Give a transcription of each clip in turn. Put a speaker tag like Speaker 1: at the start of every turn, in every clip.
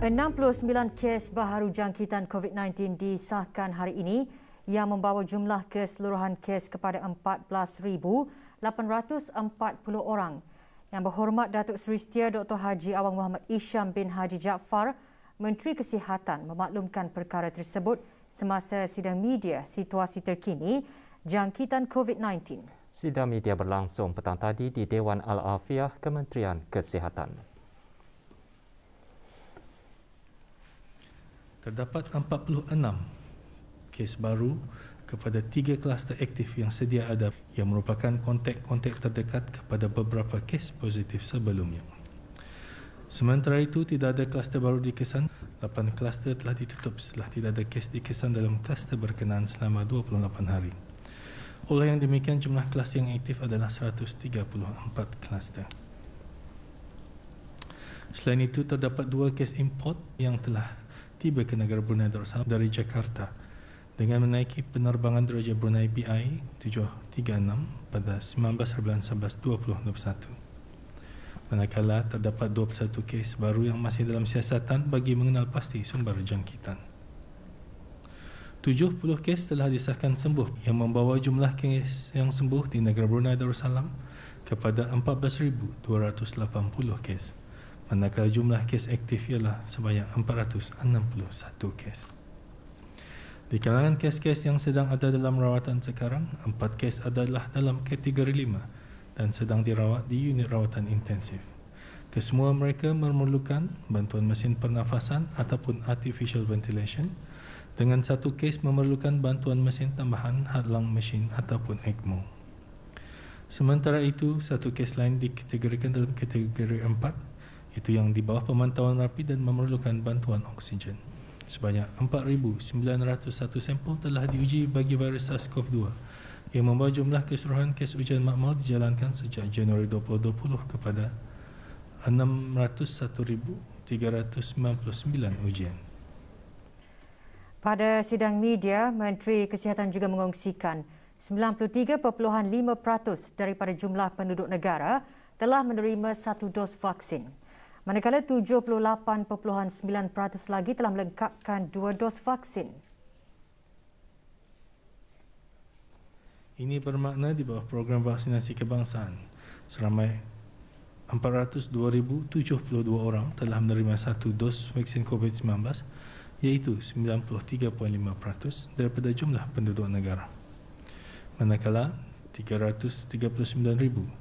Speaker 1: 69 kes baharu jangkitan COVID-19 disahkan hari ini yang membawa jumlah keseluruhan kes kepada 14,840 orang. Yang berhormat Datuk Seri Setia Dr. Haji Awang Muhammad Isham bin Haji Jaafar, Menteri Kesihatan memaklumkan perkara tersebut semasa sidang media situasi terkini jangkitan COVID-19.
Speaker 2: Sidang media berlangsung petang tadi di Dewan al afiyah Kementerian Kesihatan.
Speaker 3: terdapat 46 kes baru kepada tiga kluster aktif yang sedia ada yang merupakan kontak-kontak terdekat kepada beberapa kes positif sebelumnya. Sementara itu, tidak ada kluster baru dikesan. Lapan kluster telah ditutup setelah tidak ada kes dikesan dalam kluster berkenaan selama 28 hari. Oleh yang demikian, jumlah kluster yang aktif adalah 134 kluster. Selain itu, terdapat dua kes import yang telah tiba ke negara Brunei Darussalam dari Jakarta dengan menaiki penerbangan deraja Brunei BI 736 pada 19.11.2021. Manakala terdapat 21 kes baru yang masih dalam siasatan bagi mengenal pasti sumber jangkitan. 70 kes telah disahkan sembuh yang membawa jumlah kes yang sembuh di negara Brunei Darussalam kepada 14,280 kes. Manakala jumlah kes aktif ialah sebanyak 461 kes. Di kalangan kes-kes yang sedang ada dalam rawatan sekarang, 4 kes adalah dalam kategori 5 dan sedang dirawat di unit rawatan intensif. Kesemua mereka memerlukan bantuan mesin pernafasan ataupun artificial ventilation dengan satu kes memerlukan bantuan mesin tambahan heart lung machine ataupun ECMO. Sementara itu, satu kes lain dikategorikan dalam kategori iaitu yang di bawah pemantauan rapi dan memerlukan bantuan oksigen. Sebanyak 4,901 sampel telah diuji bagi virus SARS-CoV-2 yang membawa jumlah keseluruhan kes ujian makmal dijalankan sejak Januari 2020 kepada 601,399 ujian.
Speaker 1: Pada sidang media, Menteri Kesihatan juga mengongsikan 93.5% daripada jumlah penduduk negara telah menerima satu dos vaksin. Manakala 78.9% lagi telah melengkapkan dua dos vaksin.
Speaker 3: Ini bermakna di bawah program vaksinasi kebangsaan seramai 402,072 orang telah menerima satu dos vaksin COVID-19 iaitu 93.5% daripada jumlah penduduk negara. Manakala 339,262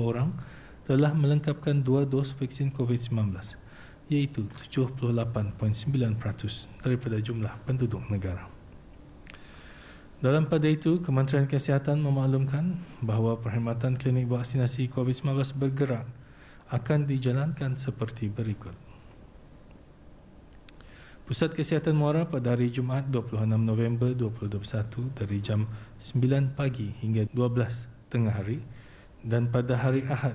Speaker 3: orang telah telah melengkapkan dua dos vaksin COVID-19 iaitu 78.9% daripada jumlah penduduk negara. Dalam pada itu, Kementerian Kesihatan memaklumkan bahawa perkhidmatan klinik vaksinasi COVID-19 bergerak akan dijalankan seperti berikut. Pusat Kesihatan Muara pada hari Jumaat 26 November 2021 dari jam 9 pagi hingga 12 tengah hari dan pada hari Ahad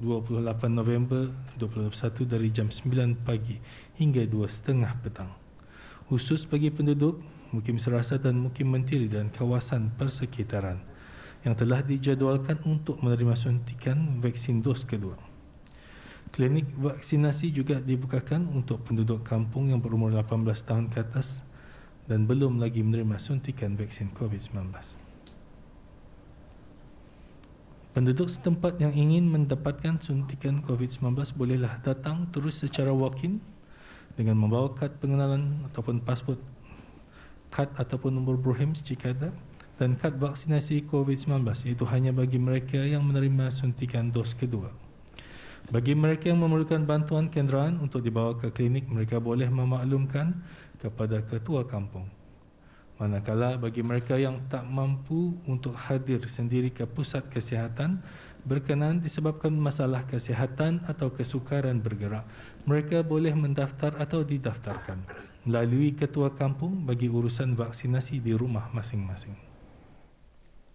Speaker 3: 28 November 2021 dari jam 9 pagi hingga 2.30 petang. Khusus bagi penduduk, mukim serasa dan mukim mentiri dan kawasan persekitaran yang telah dijadualkan untuk menerima suntikan vaksin dos kedua. Klinik vaksinasi juga dibukakan untuk penduduk kampung yang berumur 18 tahun ke atas dan belum lagi menerima suntikan vaksin COVID-19. Penduduk setempat yang ingin mendapatkan suntikan COVID-19 bolehlah datang terus secara walk-in dengan membawa kad pengenalan ataupun pasport, kad ataupun nombor Brohims jika ada dan kad vaksinasi COVID-19 iaitu hanya bagi mereka yang menerima suntikan dos kedua. Bagi mereka yang memerlukan bantuan kenderaan untuk dibawa ke klinik, mereka boleh memaklumkan kepada ketua kampung. Manakala bagi mereka yang tak mampu untuk hadir sendiri ke pusat kesihatan berkenaan disebabkan masalah kesihatan atau kesukaran bergerak, mereka boleh mendaftar atau didaftarkan melalui ketua kampung bagi urusan vaksinasi di rumah masing-masing.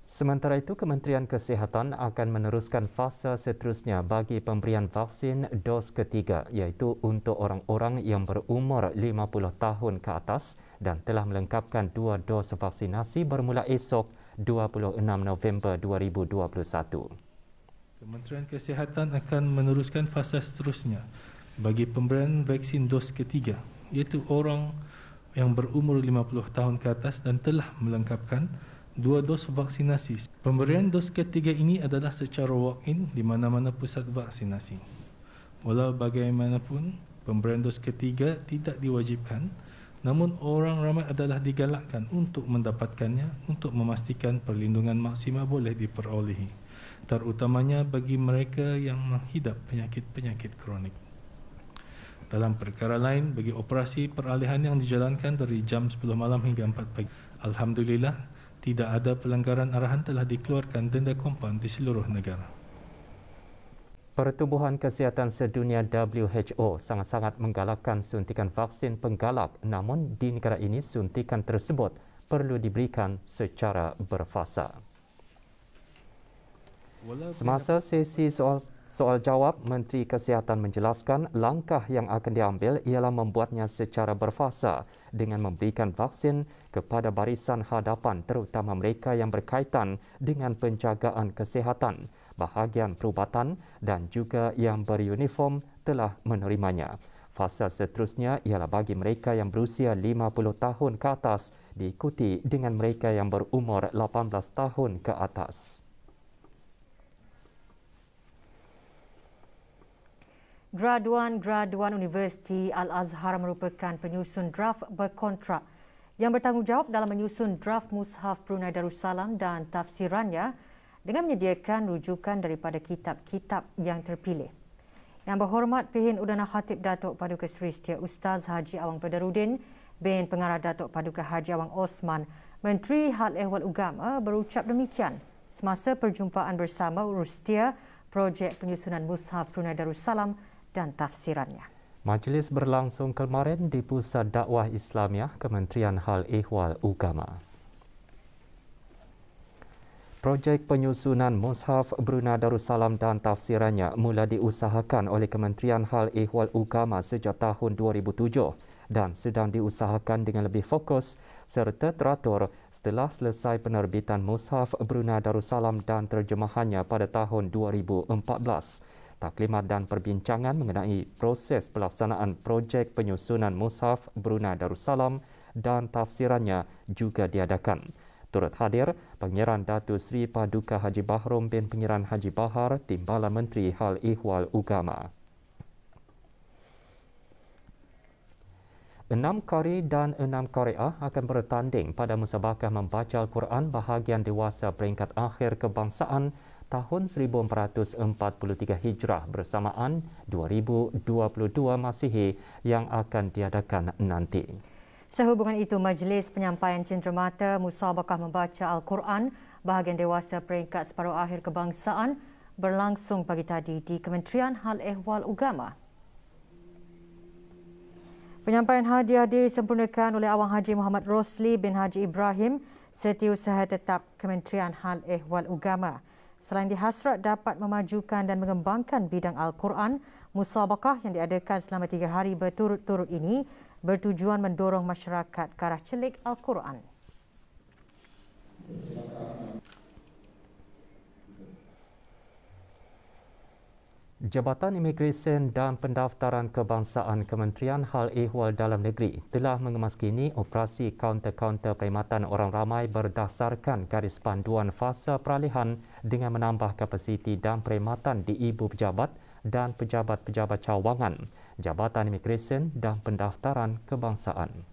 Speaker 2: Sementara itu, Kementerian Kesihatan akan meneruskan fasa seterusnya bagi pemberian vaksin dos ketiga iaitu untuk orang-orang yang berumur 50 tahun ke atas dan telah melengkapkan dua dos vaksinasi bermula esok 26 November 2021.
Speaker 3: Kementerian Kesihatan akan meneruskan fasa seterusnya bagi pemberian vaksin dos ketiga iaitu orang yang berumur 50 tahun ke atas dan telah melengkapkan dua dos vaksinasi. Pemberian dos ketiga ini adalah secara walk-in di mana-mana pusat vaksinasi. Walau bagaimanapun, pemberian dos ketiga tidak diwajibkan, namun orang ramai adalah digalakkan untuk mendapatkannya untuk memastikan perlindungan maksimal boleh diperolehi, terutamanya bagi mereka yang menghidap penyakit-penyakit kronik. Dalam perkara lain, bagi operasi peralihan yang dijalankan dari jam 10 malam hingga 4 pagi, Alhamdulillah, tidak ada pelanggaran arahan telah dikeluarkan denda kompaun di seluruh negara.
Speaker 2: Pertubuhan Kesihatan Sedunia WHO sangat-sangat menggalakkan suntikan vaksin penggalak namun di negara ini suntikan tersebut perlu diberikan secara berfasa. Semasa sesi soal, soal jawab, Menteri Kesihatan menjelaskan langkah yang akan diambil ialah membuatnya secara berfasa dengan memberikan vaksin kepada barisan hadapan terutama mereka yang berkaitan dengan penjagaan kesihatan, bahagian perubatan dan juga yang beruniform telah menerimanya. Fasa seterusnya ialah bagi mereka yang berusia 50 tahun ke atas diikuti dengan mereka yang berumur 18 tahun ke atas.
Speaker 1: Graduan-graduan Universiti Al-Azhar merupakan penyusun draft berkontrak yang bertanggungjawab dalam menyusun draft mushaf Brunei Darussalam dan tafsirannya dengan menyediakan rujukan daripada kitab-kitab yang terpilih. Yang berhormat Pihin Udana Khatib Datuk Paduka Seri Setia Ustaz Haji Awang Badarudin bin Pengarah Datuk Paduka Haji Awang Osman, Menteri Hal Ehwal Ugama berucap demikian semasa perjumpaan bersama Urus Setia Projek Penyusunan Mushaf Brunei Darussalam dan tafsirannya.
Speaker 2: Majlis berlangsung kemarin di Pusat Dakwah Islamiah Kementerian Hal Ehwal Ugama. Projek penyusunan Mushaf Bruna Darussalam dan tafsirannya mula diusahakan oleh Kementerian Hal Ehwal Ugama sejak tahun 2007 dan sedang diusahakan dengan lebih fokus serta teratur setelah selesai penerbitan Mushaf Bruna Darussalam dan terjemahannya pada tahun 2014 taklimat dan perbincangan mengenai proses pelaksanaan projek penyusunan Musaf Brunei Darussalam dan tafsirannya juga diadakan. Turut hadir, Pengiran Datu Sri Paduka Haji Bahrom bin Pengiran Haji Bahar, Timbalan Menteri Hal Ihwal Ugama. Enam kari dan enam kariah akan bertanding pada musabakah membaca Al-Quran bahagian dewasa peringkat akhir kebangsaan tahun 1443 Hijrah bersamaan 2022 Masihi yang akan diadakan nanti.
Speaker 1: Sehubungan itu, Majlis Penyampaian Cendermata Musabakah Membaca Al-Quran bahagian dewasa peringkat separuh akhir kebangsaan berlangsung pagi tadi di Kementerian Hal Ehwal Ugama. Penyampaian hadiah disempurnakan oleh Awang Haji Muhammad Rosli bin Haji Ibrahim, Setiausaha Tetap Kementerian Hal Ehwal Ugama. Selain dihasrat dapat memajukan dan mengembangkan bidang Al-Quran, musabakah yang diadakan selama tiga hari berturut-turut ini bertujuan mendorong masyarakat ke arah celik Al-Quran.
Speaker 2: Terima Jabatan Imigresen dan Pendaftaran Kebangsaan Kementerian Hal Ehwal Dalam Negeri telah mengemaskini operasi kaunter-kaunter perkhidmatan orang ramai berdasarkan garis panduan fasa peralihan dengan menambah kapasiti dan perkhidmatan di ibu pejabat dan pejabat-pejabat cawangan Jabatan Imigresen dan Pendaftaran Kebangsaan.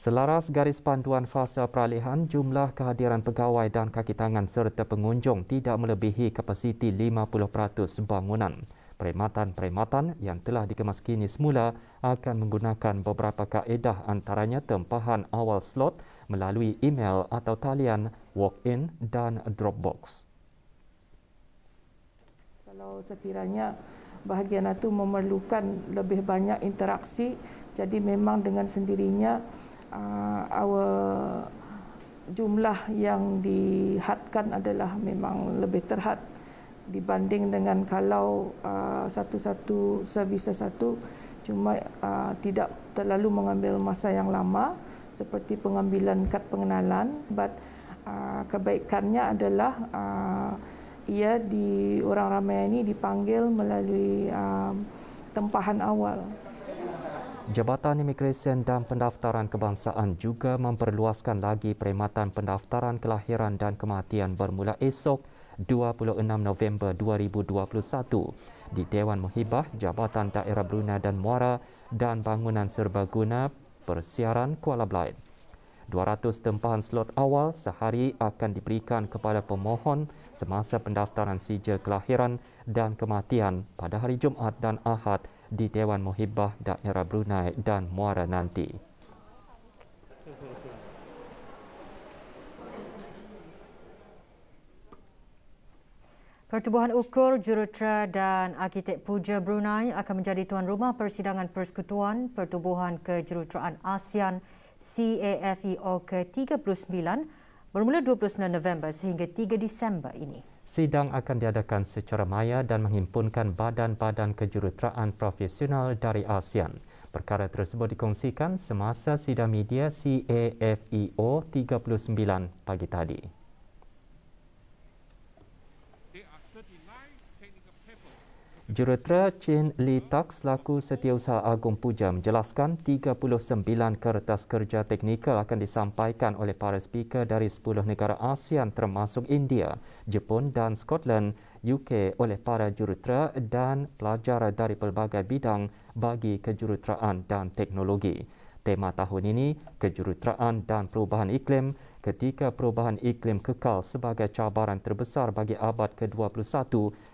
Speaker 2: Selaras garis panduan fasa peralihan, jumlah kehadiran pegawai dan kaki tangan serta pengunjung tidak melebihi kapasiti 50% bangunan. Perkhidmatan-perkhidmatan yang telah dikemaskini semula akan menggunakan beberapa kaedah antaranya tempahan awal slot melalui email atau talian walk-in dan dropbox. Kalau sekiranya bahagian itu memerlukan lebih banyak interaksi, jadi memang dengan sendirinya uh, our jumlah yang dihadkan adalah memang lebih terhad dibanding dengan kalau uh, satu-satu servis satu cuma uh, tidak terlalu mengambil masa yang lama seperti pengambilan kad pengenalan but uh, kebaikannya adalah uh, ia di orang ramai ini dipanggil melalui uh, tempahan awal Jabatan Imigresen dan Pendaftaran Kebangsaan juga memperluaskan lagi perkhidmatan pendaftaran kelahiran dan kematian bermula esok 26 November 2021 di Dewan Muhibah Jabatan Daerah Brunei dan Muara dan Bangunan Serbaguna Persiaran Kuala Belait. 200 tempahan slot awal sehari akan diberikan kepada pemohon semasa pendaftaran sijil kelahiran dan kematian pada hari Jumaat dan Ahad di Dewan Muhibbah Daerah Brunei dan Muara nanti.
Speaker 1: Pertubuhan Ukur, Jurutera dan Arkitek Puja Brunei akan menjadi tuan rumah persidangan persekutuan Pertubuhan Kejuruteraan ASEAN CAFEO ke-39 bermula 29 November sehingga 3 Disember ini
Speaker 2: sidang akan diadakan secara maya dan menghimpunkan badan-badan kejuruteraan profesional dari ASEAN. Perkara tersebut dikongsikan semasa sidang media CAFEO 39 pagi tadi. Jurutera Chin Li Tak selaku Setiausaha Agung Puja menjelaskan 39 kertas kerja teknikal akan disampaikan oleh para speaker dari 10 negara ASEAN termasuk India, Jepun dan Scotland, UK oleh para jurutera dan pelajar dari pelbagai bidang bagi kejuruteraan dan teknologi. Tema tahun ini, kejuruteraan dan perubahan iklim, ketika perubahan iklim kekal sebagai cabaran terbesar bagi abad ke-21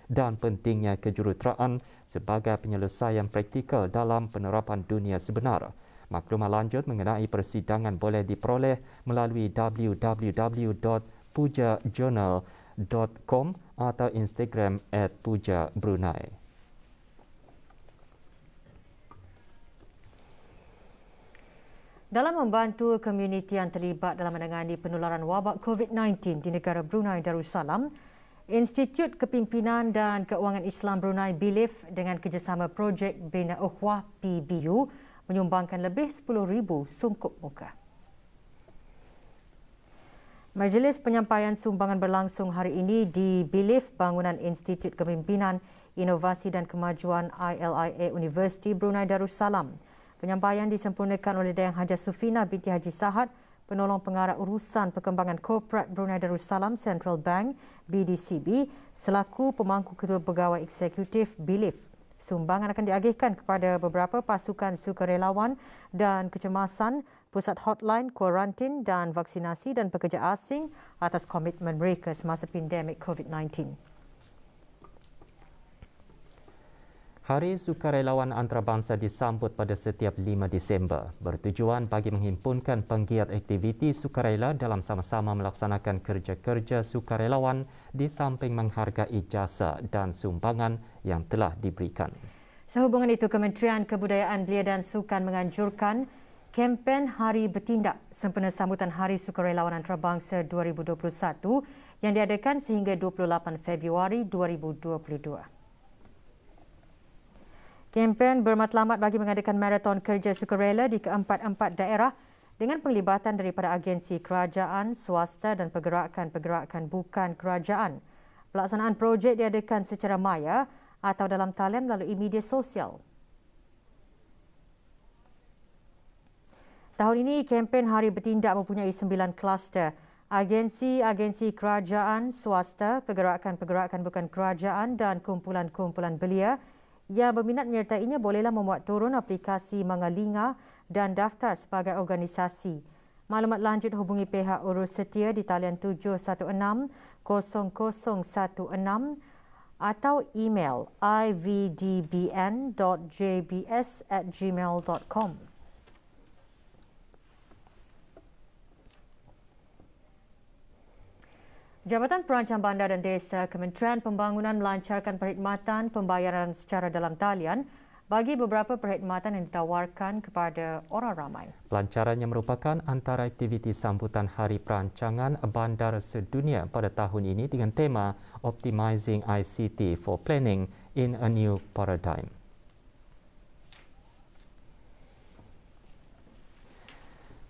Speaker 2: dan pentingnya kejuruteraan sebagai penyelesaian praktikal dalam penerapan dunia sebenar. Maklumat lanjut mengenai persidangan boleh diperoleh melalui www.pujajournal.com atau Instagram at Puja Brunei.
Speaker 1: Dalam membantu komuniti yang terlibat dalam menangani penularan wabak COVID-19 di negara Brunei Darussalam, Institut Kepimpinan dan Keuangan Islam Brunei Bilif dengan kerjasama projek Bina Uhwah PBU menyumbangkan lebih 10,000 sungkup muka. Majlis penyampaian sumbangan berlangsung hari ini di Bilif Bangunan Institut Kepimpinan Inovasi dan Kemajuan ILIA University Brunei Darussalam. Penyampaian disempurnakan oleh Dayang Haja Sufina binti Haji Sahad, penolong pengarah urusan perkembangan Korporat Brunei Darussalam Central Bank BDCB selaku pemangku ketua pegawai eksekutif BILIF. Sumbangan akan diagihkan kepada beberapa pasukan sukarelawan dan kecemasan pusat hotline kuarantin dan vaksinasi dan pekerja asing atas komitmen mereka semasa pandemik COVID-19.
Speaker 2: Hari Sukarelawan Antarabangsa disambut pada setiap 5 Disember bertujuan bagi menghimpunkan penggiat aktiviti sukarela dalam sama-sama melaksanakan kerja-kerja sukarelawan di samping menghargai jasa dan sumbangan yang telah diberikan.
Speaker 1: Sehubungan itu, Kementerian Kebudayaan Belia dan Sukan menganjurkan kempen Hari Bertindak sempena sambutan Hari Sukarelawan Antarabangsa 2021 yang diadakan sehingga 28 Februari 2022. Kempen bermatlamat bagi mengadakan maraton kerja sukarela di keempat-empat daerah dengan penglibatan daripada agensi kerajaan, swasta dan pergerakan-pergerakan bukan kerajaan. Pelaksanaan projek diadakan secara maya atau dalam talian melalui media sosial. Tahun ini, kempen Hari Bertindak mempunyai sembilan kluster. Agensi-agensi kerajaan, swasta, pergerakan-pergerakan bukan kerajaan dan kumpulan-kumpulan belia – yang berminat menyertainya bolehlah memuat turun aplikasi Mangalinga dan daftar sebagai organisasi. Maklumat lanjut hubungi pihak urus setia di talian 716-0016 atau email ivdbn.jbs Jabatan Perancang Bandar dan Desa Kementerian Pembangunan melancarkan perkhidmatan pembayaran secara dalam talian bagi beberapa perkhidmatan yang ditawarkan kepada orang ramai.
Speaker 2: Pelancarannya merupakan antara aktiviti sambutan Hari Perancangan Bandar Sedunia pada tahun ini dengan tema Optimizing ICT for Planning in a New Paradigm.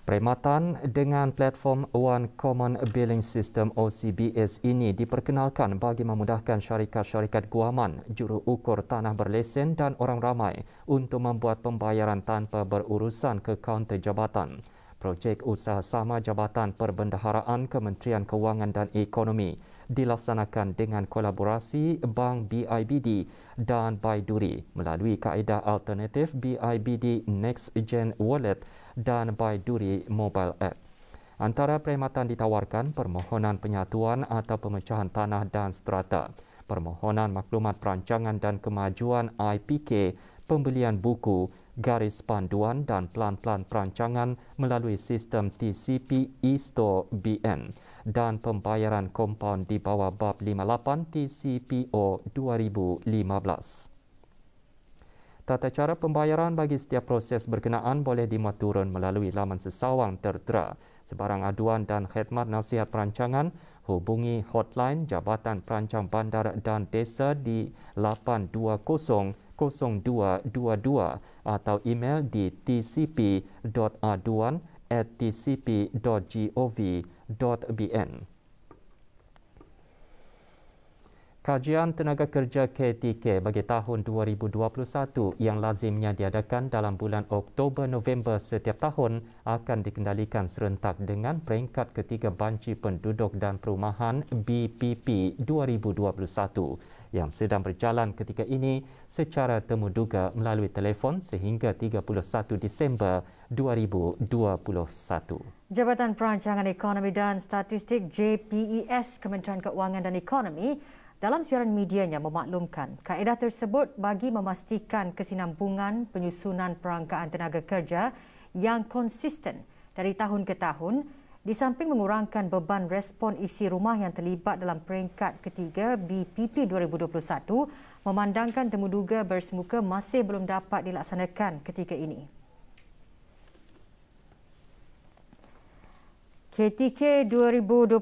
Speaker 2: Perkhidmatan dengan platform One Common Billing System OCBS ini diperkenalkan bagi memudahkan syarikat-syarikat guaman, juru ukur tanah berlesen dan orang ramai untuk membuat pembayaran tanpa berurusan ke kaunter jabatan. Projek Usaha Sama Jabatan Perbendaharaan Kementerian Kewangan dan Ekonomi dilaksanakan dengan kolaborasi Bank BIBD dan Baiduri melalui kaedah alternatif BIBD Next Gen Wallet dan Baiduri Mobile App. Antara perkhidmatan ditawarkan permohonan penyatuan atau pemecahan tanah dan strata, permohonan maklumat perancangan dan kemajuan IPK, pembelian buku, garis panduan dan pelan-pelan perancangan melalui sistem TCP e-store BN dan pembayaran kompaun di bawah bab 58 TCPO 2015. Tata cara pembayaran bagi setiap proses berkenaan boleh dimuat turun melalui laman sesawang tertera. Sebarang aduan dan khidmat nasihat perancangan, hubungi hotline Jabatan Perancang Bandar dan Desa di 820-0222 atau email di tcp.aduan at tcp.gov.my www.kemenkes.my.bn Kajian tenaga kerja KTK bagi tahun 2021 yang lazimnya diadakan dalam bulan Oktober-November setiap tahun akan dikendalikan serentak dengan peringkat ketiga banci penduduk dan perumahan BPP 2021 yang sedang berjalan ketika ini secara temuduga melalui telefon sehingga 31 Disember 2021. 2021.
Speaker 1: Jabatan Perancangan Ekonomi dan Statistik JPES Kementerian Keuangan dan Ekonomi dalam siaran medianya memaklumkan kaedah tersebut bagi memastikan kesinambungan penyusunan perangkaan tenaga kerja yang konsisten dari tahun ke tahun di samping mengurangkan beban respon isi rumah yang terlibat dalam peringkat ketiga BPP 2021 memandangkan temuduga bersemuka masih belum dapat dilaksanakan ketika ini. KTK 2021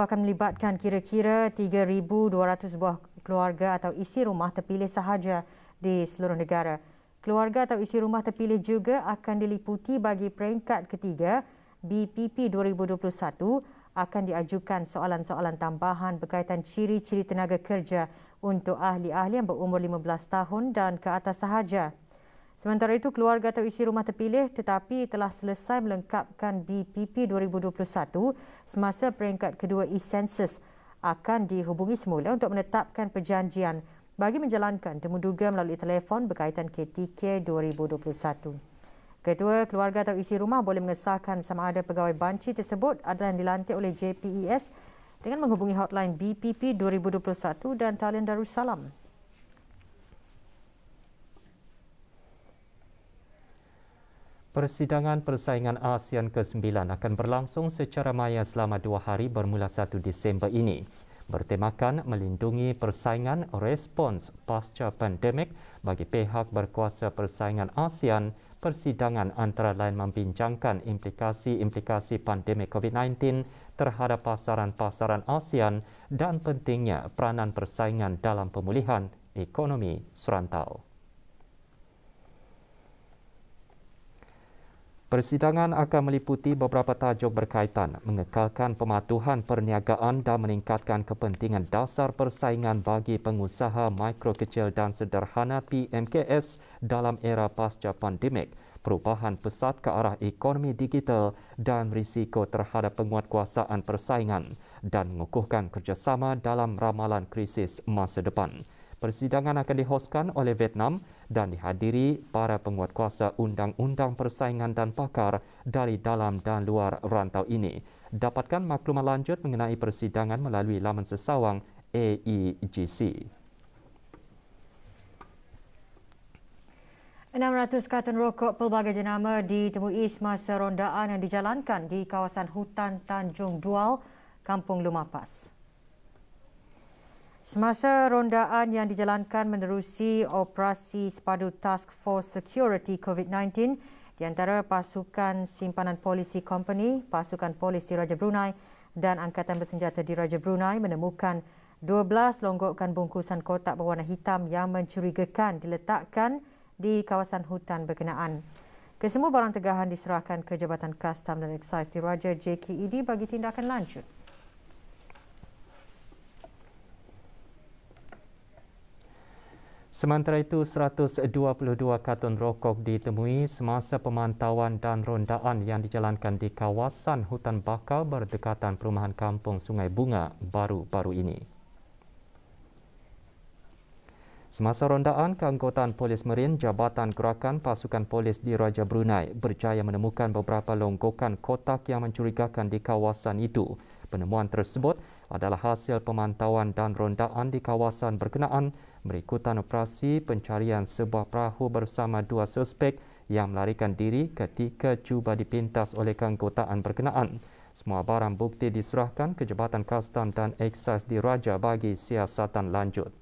Speaker 1: akan melibatkan kira-kira 3,200 buah keluarga atau isi rumah terpilih sahaja di seluruh negara. Keluarga atau isi rumah terpilih juga akan diliputi bagi peringkat ketiga BPP 2021 akan diajukan soalan-soalan tambahan berkaitan ciri-ciri tenaga kerja untuk ahli-ahli yang berumur 15 tahun dan ke atas sahaja. Sementara itu, keluarga atau isi rumah terpilih tetapi telah selesai melengkapkan BPP 2021 semasa peringkat kedua e-census akan dihubungi semula untuk menetapkan perjanjian bagi menjalankan temuduga melalui telefon berkaitan KTK 2021. Ketua keluarga atau isi rumah boleh mengesahkan sama ada pegawai banci tersebut adalah yang dilantik oleh JPES dengan menghubungi hotline BPP 2021 dan talian Darussalam.
Speaker 2: Persidangan Persaingan ASEAN ke-9 akan berlangsung secara maya selama dua hari bermula 1 Disember ini. Bertemakan melindungi persaingan respons pasca pandemik bagi pihak berkuasa persaingan ASEAN, persidangan antara lain membincangkan implikasi-implikasi pandemik COVID-19 terhadap pasaran-pasaran ASEAN dan pentingnya peranan persaingan dalam pemulihan ekonomi serantau. Persidangan akan meliputi beberapa tajuk berkaitan mengekalkan pematuhan perniagaan dan meningkatkan kepentingan dasar persaingan bagi pengusaha mikro kecil dan sederhana PMKS dalam era pasca pandemik, perubahan pesat ke arah ekonomi digital dan risiko terhadap penguatkuasaan persaingan dan mengukuhkan kerjasama dalam ramalan krisis masa depan. Persidangan akan dihoskan oleh Vietnam dan dihadiri para penguat kuasa undang-undang persaingan dan pakar dari dalam dan luar rantau ini. Dapatkan maklumat lanjut mengenai persidangan melalui laman sesawang AEGC.
Speaker 1: 600 karton rokok pelbagai jenama ditemui semasa rondaan yang dijalankan di kawasan hutan Tanjung Dual, Kampung Lumapas. Semasa rondaan yang dijalankan menerusi operasi sepadu Task Force Security COVID-19 di antara pasukan simpanan polisi company, pasukan polis di Raja Brunei dan angkatan bersenjata di Raja Brunei menemukan 12 longgokan bungkusan kotak berwarna hitam yang mencurigakan diletakkan di kawasan hutan berkenaan. Kesemua barang tegahan diserahkan ke Jabatan Kastam dan Excise di Raja JKED bagi tindakan lanjut.
Speaker 2: Sementara itu, 122 karton rokok ditemui semasa pemantauan dan rondaan yang dijalankan di kawasan hutan bakau berdekatan perumahan kampung Sungai Bunga baru-baru ini. Semasa rondaan, keanggotaan polis merin Jabatan Gerakan Pasukan Polis di Raja Brunei berjaya menemukan beberapa longgokan kotak yang mencurigakan di kawasan itu. Penemuan tersebut adalah hasil pemantauan dan rondaan di kawasan berkenaan berikutan operasi pencarian sebuah perahu bersama dua suspek yang melarikan diri ketika cuba dipintas oleh keanggotaan berkenaan. Semua barang bukti diserahkan ke Jabatan Kastam dan Eksas di Raja bagi siasatan lanjut.